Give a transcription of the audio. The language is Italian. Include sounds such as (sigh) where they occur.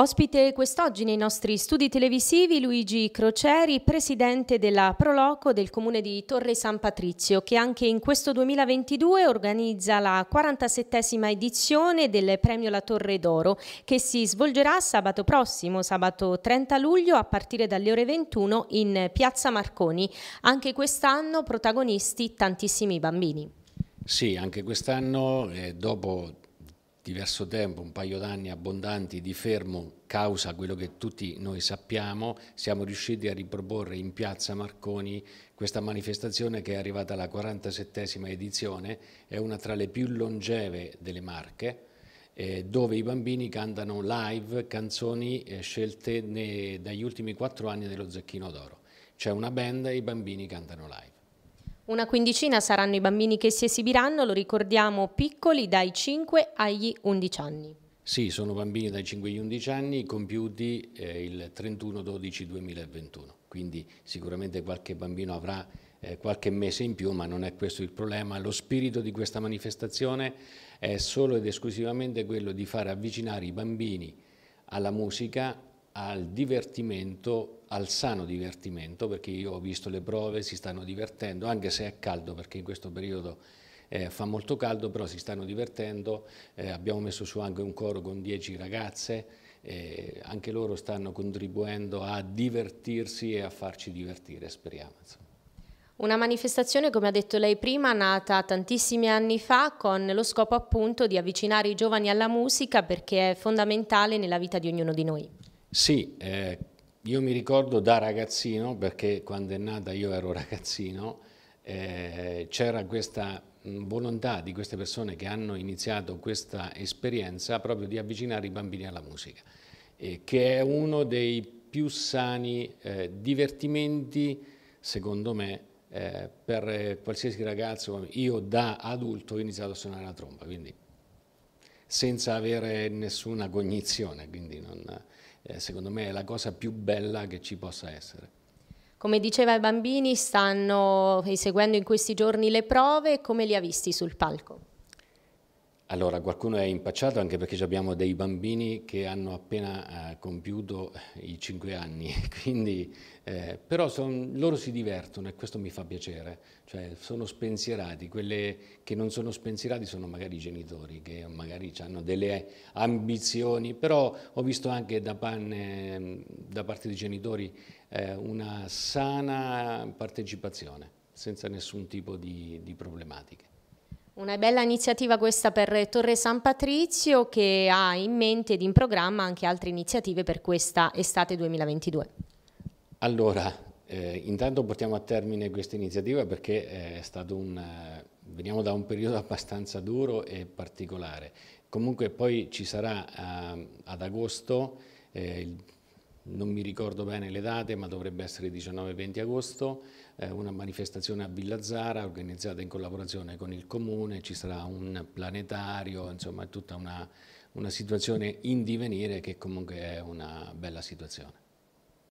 Ospite quest'oggi nei nostri studi televisivi Luigi Croceri, presidente della Proloco del comune di Torre San Patrizio, che anche in questo 2022 organizza la 47esima edizione del premio La Torre d'Oro, che si svolgerà sabato prossimo, sabato 30 luglio, a partire dalle ore 21 in piazza Marconi. Anche quest'anno protagonisti tantissimi bambini. Sì, anche quest'anno, eh, dopo diverso tempo, un paio d'anni abbondanti di fermo causa quello che tutti noi sappiamo, siamo riusciti a riproporre in piazza Marconi questa manifestazione che è arrivata alla 47esima edizione, è una tra le più longeve delle Marche, eh, dove i bambini cantano live canzoni eh, scelte ne, dagli ultimi quattro anni dello Zecchino d'Oro. C'è una band e i bambini cantano live. Una quindicina saranno i bambini che si esibiranno, lo ricordiamo, piccoli dai 5 agli 11 anni. Sì, sono bambini dai 5 agli 11 anni compiuti eh, il 31-12-2021, quindi sicuramente qualche bambino avrà eh, qualche mese in più, ma non è questo il problema. Lo spirito di questa manifestazione è solo ed esclusivamente quello di far avvicinare i bambini alla musica al divertimento, al sano divertimento, perché io ho visto le prove, si stanno divertendo, anche se è caldo, perché in questo periodo eh, fa molto caldo, però si stanno divertendo, eh, abbiamo messo su anche un coro con 10 ragazze, eh, anche loro stanno contribuendo a divertirsi e a farci divertire, speriamo. Insomma. Una manifestazione, come ha detto lei prima, nata tantissimi anni fa con lo scopo appunto di avvicinare i giovani alla musica perché è fondamentale nella vita di ognuno di noi. Sì, eh, io mi ricordo da ragazzino, perché quando è nata io ero (laughs) ragazzino, eh, c'era questa volontà di queste persone che hanno iniziato questa esperienza proprio di avvicinare i bambini alla musica, eh, che è uno dei più sani eh, divertimenti, secondo me, eh, per eh, qualsiasi ragazzo. Io da adulto ho iniziato a suonare la tromba, quindi senza avere nessuna cognizione, quindi eh, secondo me è la cosa più bella che ci possa essere. Come diceva i bambini, stanno eseguendo in questi giorni le prove, come li ha visti sul palco? Allora, qualcuno è impacciato anche perché abbiamo dei bambini che hanno appena eh, compiuto eh, i 5 anni, (laughs) quindi, eh, però son, loro si divertono e questo mi fa piacere, cioè sono spensierati, quelle che non sono spensierati sono magari i genitori che magari hanno delle ambizioni, però ho visto anche da, pan, ehm, da parte dei genitori eh, una sana partecipazione, senza nessun tipo di, di problematiche. Una bella iniziativa questa per Torre San Patrizio che ha in mente ed in programma anche altre iniziative per questa estate 2022. Allora, eh, intanto portiamo a termine questa iniziativa perché eh, è stato un, eh, veniamo da un periodo (laughs) abbastanza duro e particolare. Comunque poi ci sarà eh, ad agosto eh, il non mi ricordo bene le date, ma dovrebbe essere 19-20 agosto, eh, una manifestazione a Villa Zara organizzata in collaborazione con il comune, ci sarà un planetario, insomma è tutta una, una situazione in divenire che comunque è una bella situazione.